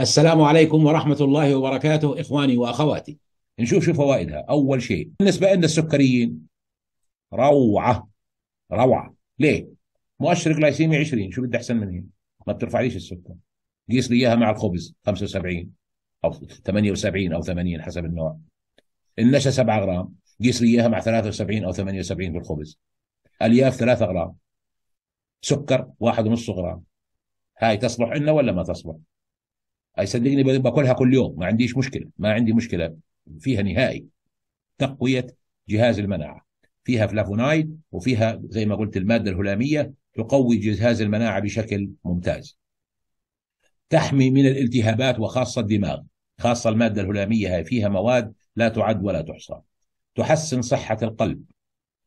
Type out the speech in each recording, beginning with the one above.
السلام عليكم ورحمة الله وبركاته إخواني وأخواتي نشوف شو فوائدها أول شيء بالنسبة لنا السكريين روعة روعة ليه؟ مؤشر جلايسيمي 20 شو بدي أحسن من هيك؟ ما بترفعليش السكر قيس لي إياها مع الخبز 75 أو 78 أو 80 حسب النوع النشا 7 غرام قيس لي إياها مع 73 أو 78 بالخبز ألياف 3 غرام سكر 1.5 غرام هاي تصلح لنا ولا ما تصلح؟ اي صدقني باكلها كل يوم ما عنديش مشكله ما عندي مشكله فيها نهائي تقويه جهاز المناعه فيها فلافونايد وفيها زي ما قلت الماده الهلاميه تقوي جهاز المناعه بشكل ممتاز تحمي من الالتهابات وخاصه الدماغ خاصه الماده الهلاميه هي فيها مواد لا تعد ولا تحصى تحسن صحه القلب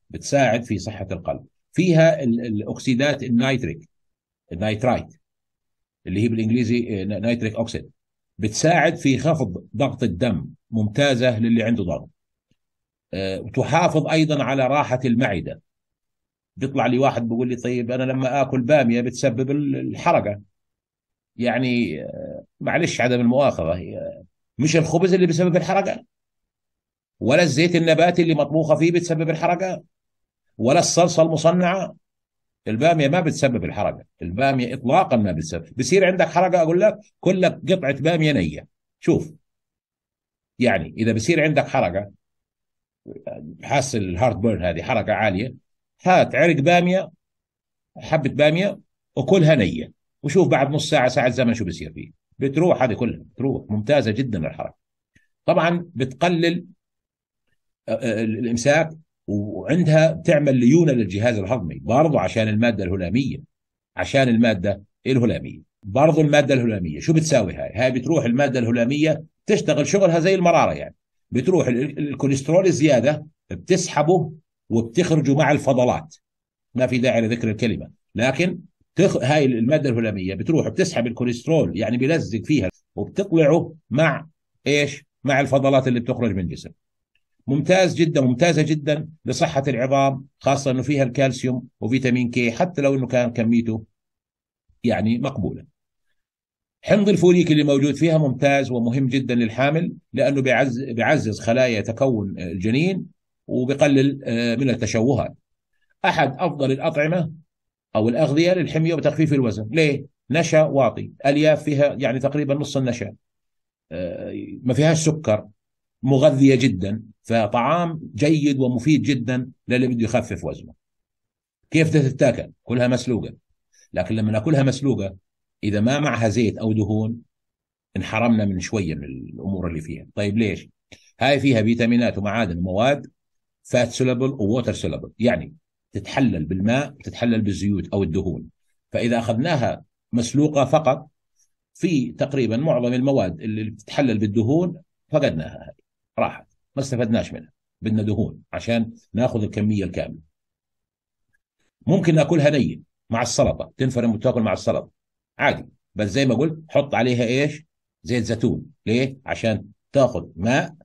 بتساعد في صحه القلب فيها الاكسيدات النيتريك النيترايت اللي هي بالانجليزي آه، نيتريك اوكسيد بتساعد في خفض ضغط الدم ممتازه للي عنده ضغط آه، وتحافظ ايضا على راحه المعده بيطلع لي واحد بيقول لي طيب انا لما اكل باميه بتسبب الحرقه يعني آه، معلش عدم المؤاخذه مش الخبز اللي بيسبب الحرقه ولا الزيت النباتي اللي مطبوخه فيه بتسبب الحرقه ولا الصلصه المصنعه الباميه ما بتسبب الحرقه الباميه اطلاقا ما بتسبب بصير عندك حرقه اقول لك كلك قطعه باميه نيه شوف يعني اذا بصير عندك حرقه حاس الهارت بيرن هذه حرقه عاليه هات عرق باميه حبه باميه وكلها نيه وشوف بعد نص ساعه ساعه زمن شو بصير فيه بتروح هذه كلها بتروح ممتازه جدا الحركه طبعا بتقلل آه، آه، الامساك وعندها تعمل ليونه للجهاز الهضمي برضه عشان الماده الهلاميه عشان الماده الهلاميه برضه الماده الهلاميه شو بتساوي هاي؟ هاي بتروح الماده الهلاميه تشتغل شغلها زي المراره يعني بتروح الكوليسترول الزياده بتسحبه وبتخرجه مع الفضلات ما في داعي لذكر الكلمه لكن تخ... هاي الماده الهلاميه بتروح بتسحب الكوليسترول يعني بيلزق فيها وبتطلعه مع ايش؟ مع الفضلات اللي بتخرج من الجسم ممتاز جدا ممتازه جدا لصحه العظام خاصه انه فيها الكالسيوم وفيتامين كي حتى لو انه كان كميته يعني مقبوله. حمض الفوليك اللي موجود فيها ممتاز ومهم جدا للحامل لانه بيعز بيعزز خلايا تكون الجنين وبقلل آه، من التشوهات. احد افضل الاطعمه او الاغذيه للحميه وتخفيف الوزن، ليه؟ نشا واطي، الياف فيها يعني تقريبا نص النشا. آه، ما فيهاش سكر، مغذيه جدا فطعام جيد ومفيد جدا للي بده يخفف وزنه كيف بدها تتاكل كلها مسلوقه لكن لما ناكلها مسلوقه اذا ما معها زيت او دهون انحرمنا من شويه من الامور اللي فيها طيب ليش هاي فيها فيتامينات ومعادن ومواد فات سولبل ووتر سولبل يعني تتحلل بالماء وتتحلل بالزيوت او الدهون فاذا اخذناها مسلوقه فقط في تقريبا معظم المواد اللي بتتحلل بالدهون فقدناها راحت ما استفدناش منها بدنا دهون عشان ناخذ الكميه الكامله ممكن ناكلها نيه مع السلطه تنفرم وتاكل مع السلطه عادي بس زي ما قلت حط عليها ايش زيت زيتون ليه عشان تاخذ ماء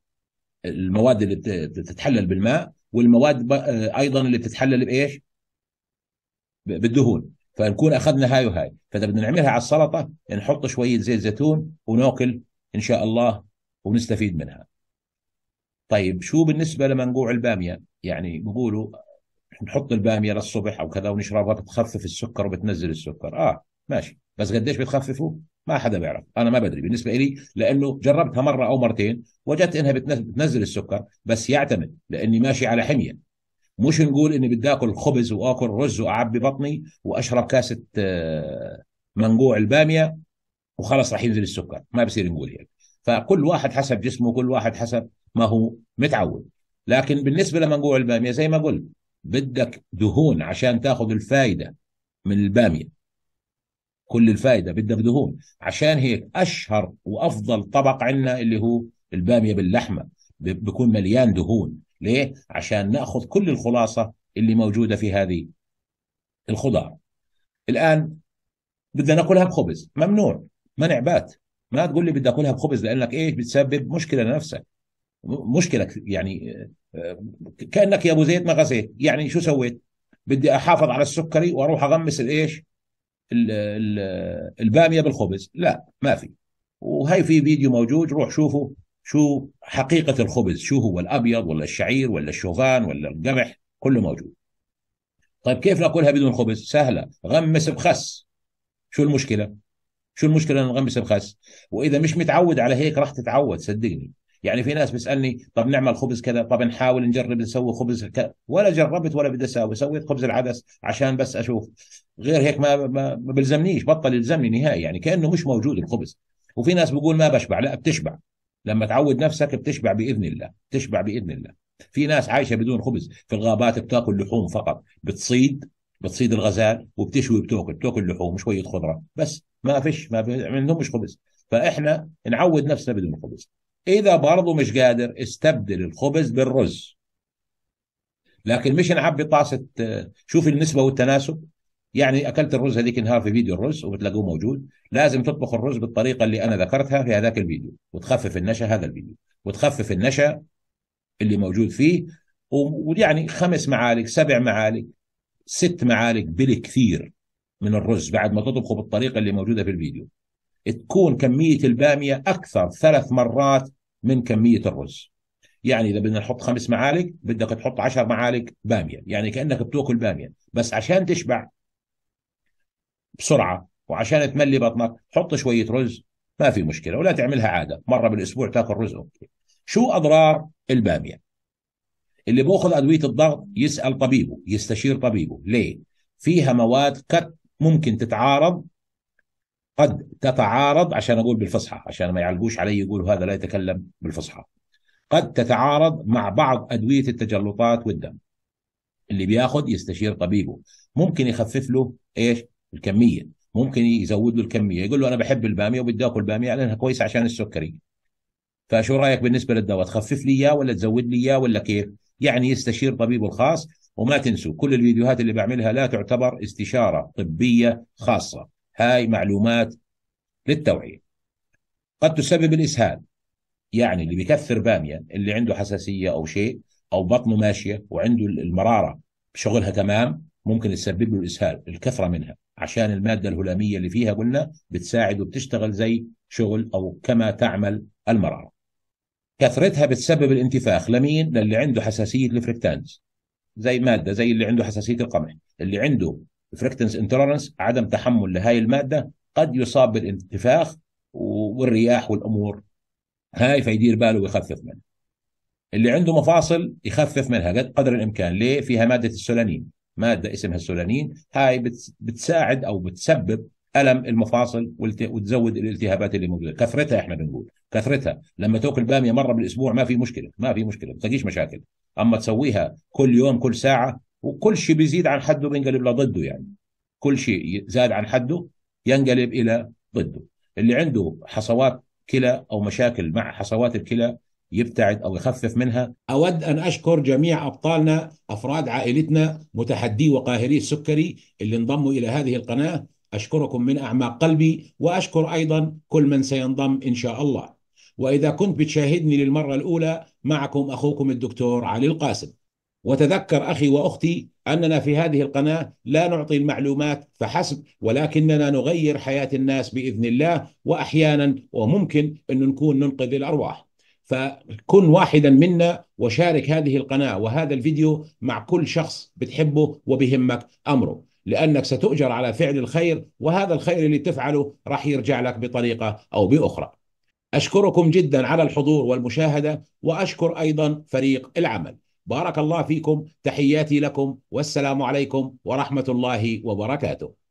المواد اللي بتتحلل بالماء والمواد ايضا اللي بتتحلل بايش بالدهون فنكون اخذنا هاي وهاي فاذا بدنا نعملها على السلطه نحط شويه زيت زيتون وناكل ان شاء الله ونستفيد منها طيب شو بالنسبه لمنقوع الباميه؟ يعني بيقولوا نحط الباميه للصبح او كذا ونشربها بتخفف السكر وبتنزل السكر، اه ماشي، بس قديش بتخففه؟ ما حدا بيعرف، انا ما بدري بالنسبه لي لانه جربتها مره او مرتين وجدت انها بتنزل السكر بس يعتمد لاني ماشي على حميه مش نقول اني بدي اكل خبز واكل رز واعبي بطني واشرب كاسه آه، منقوع الباميه وخلص راح ينزل السكر، ما بصير نقول هيك. يعني. فكل واحد حسب جسمه كل واحد حسب ما هو متعود لكن بالنسبه لمنقوع الباميه زي ما قلت بدك دهون عشان تاخذ الفائده من الباميه كل الفائده بدك دهون عشان هيك اشهر وافضل طبق عندنا اللي هو الباميه باللحمه بيكون مليان دهون ليه عشان ناخذ كل الخلاصه اللي موجوده في هذه الخضار الان بدنا ناكلها بخبز ممنوع منع بات ما تقول لي بدي اكلها بخبز لانك ايش بتسبب مشكله لنفسك مشكله يعني كانك يا ابو زيد ما غزيت يعني شو سويت؟ بدي احافظ على السكري واروح اغمس الايش؟ الباميه بالخبز لا ما في وهي في فيديو موجود روح شوفه شو حقيقه الخبز شو هو الابيض ولا الشعير ولا الشوفان ولا القمح كله موجود طيب كيف ناكلها بدون خبز سهله غمس بخس شو المشكله شو المشكله نغمس بخس واذا مش متعود على هيك راح تتعود صدقني يعني في ناس بيسالني طب نعمل خبز كذا طب نحاول نجرب نسوي خبز كذا ولا جربت ولا بدي اسوي سويت خبز العدس عشان بس اشوف غير هيك ما ما, بلزمنيش بطل يلزمني نهائي يعني كانه مش موجود الخبز وفي ناس بيقول ما بشبع لا بتشبع لما تعود نفسك بتشبع باذن الله بتشبع باذن الله في ناس عايشه بدون خبز في الغابات بتاكل لحوم فقط بتصيد بتصيد الغزال وبتشوي بتاكل بتاكل لحوم وشويه خضره بس ما فيش ما مش خبز فاحنا نعود نفسنا بدون خبز اذا برضه مش قادر استبدل الخبز بالرز لكن مش نعبي طاسه شوف النسبه والتناسب يعني اكلت الرز هذيك النهار في فيديو الرز وبتلاقوه موجود لازم تطبخ الرز بالطريقه اللي انا ذكرتها في هذاك الفيديو وتخفف النشا هذا الفيديو وتخفف النشا اللي موجود فيه ويعني خمس معالق سبع معالق ست معالق بالكثير من الرز بعد ما تطبخه بالطريقه اللي موجوده في الفيديو تكون كمية البامية أكثر ثلاث مرات من كمية الرز يعني إذا بدنا نحط خمس معالق بدك تحط عشر معالق بامية يعني كأنك بتأكل بامية بس عشان تشبع بسرعة وعشان تملي بطنك حط شوية رز ما في مشكلة ولا تعملها عادة مرة بالأسبوع تاكل رز أوكي شو أضرار البامية اللي بأخذ أدوية الضغط يسأل طبيبه يستشير طبيبه ليه فيها مواد كت ممكن تتعارض قد تتعارض عشان اقول بالفصحى عشان ما يعلقوش علي يقولوا هذا لا يتكلم بالفصحى قد تتعارض مع بعض ادويه التجلطات والدم اللي بياخذ يستشير طبيبه ممكن يخفف له ايش الكميه ممكن يزود له الكميه يقول له انا بحب الباميه وبدي اكل باميه لانها يعني كويسه عشان السكري فشو رايك بالنسبه للدواء تخفف لي اياه ولا تزود لي اياه ولا كيف يعني يستشير طبيبه الخاص وما تنسوا كل الفيديوهات اللي بعملها لا تعتبر استشاره طبيه خاصه هاي معلومات للتوعية قد تسبب الإسهال يعني اللي بيكثر بامية اللي عنده حساسية أو شيء أو بطنه ماشية وعنده المرارة شغلها تمام ممكن تسبب له الإسهال الكثرة منها عشان المادة الهلامية اللي فيها قلنا بتساعد وبتشتغل زي شغل أو كما تعمل المرارة كثرتها بتسبب الانتفاخ لمين؟ للي عنده حساسية الفركتانز زي مادة زي اللي عنده حساسية القمح اللي عنده فريكتنس انتولرنس عدم تحمل لهي الماده قد يصاب بالانتفاخ والرياح والامور هاي فيدير باله ويخفف منها اللي عنده مفاصل يخفف منها قدر الامكان ليه فيها ماده السولانين ماده اسمها السولانين هاي بتساعد او بتسبب الم المفاصل وتزود الالتهابات اللي موجوده كثرتها احنا بنقول كثرتها لما تاكل باميه مره بالاسبوع ما في مشكله ما في مشكله ما بتلاقيش مشاكل اما تسويها كل يوم كل ساعه وكل شيء بيزيد عن حده بينقلب لضده يعني كل شيء زاد عن حده ينقلب الى ضده اللي عنده حصوات كلى او مشاكل مع حصوات الكلى يبتعد او يخفف منها اود ان اشكر جميع ابطالنا افراد عائلتنا متحدي وقاهري السكري اللي انضموا الى هذه القناه اشكركم من اعماق قلبي واشكر ايضا كل من سينضم ان شاء الله واذا كنت بتشاهدني للمره الاولى معكم اخوكم الدكتور علي القاسم وتذكر اخي واختي اننا في هذه القناه لا نعطي المعلومات فحسب ولكننا نغير حياه الناس باذن الله واحيانا وممكن ان نكون ننقذ الارواح. فكن واحدا منا وشارك هذه القناه وهذا الفيديو مع كل شخص بتحبه وبهمك امره. لانك ستؤجر على فعل الخير وهذا الخير اللي تفعله راح يرجع لك بطريقه او باخرى. اشكركم جدا على الحضور والمشاهده واشكر ايضا فريق العمل. بارك الله فيكم تحياتي لكم والسلام عليكم ورحمه الله وبركاته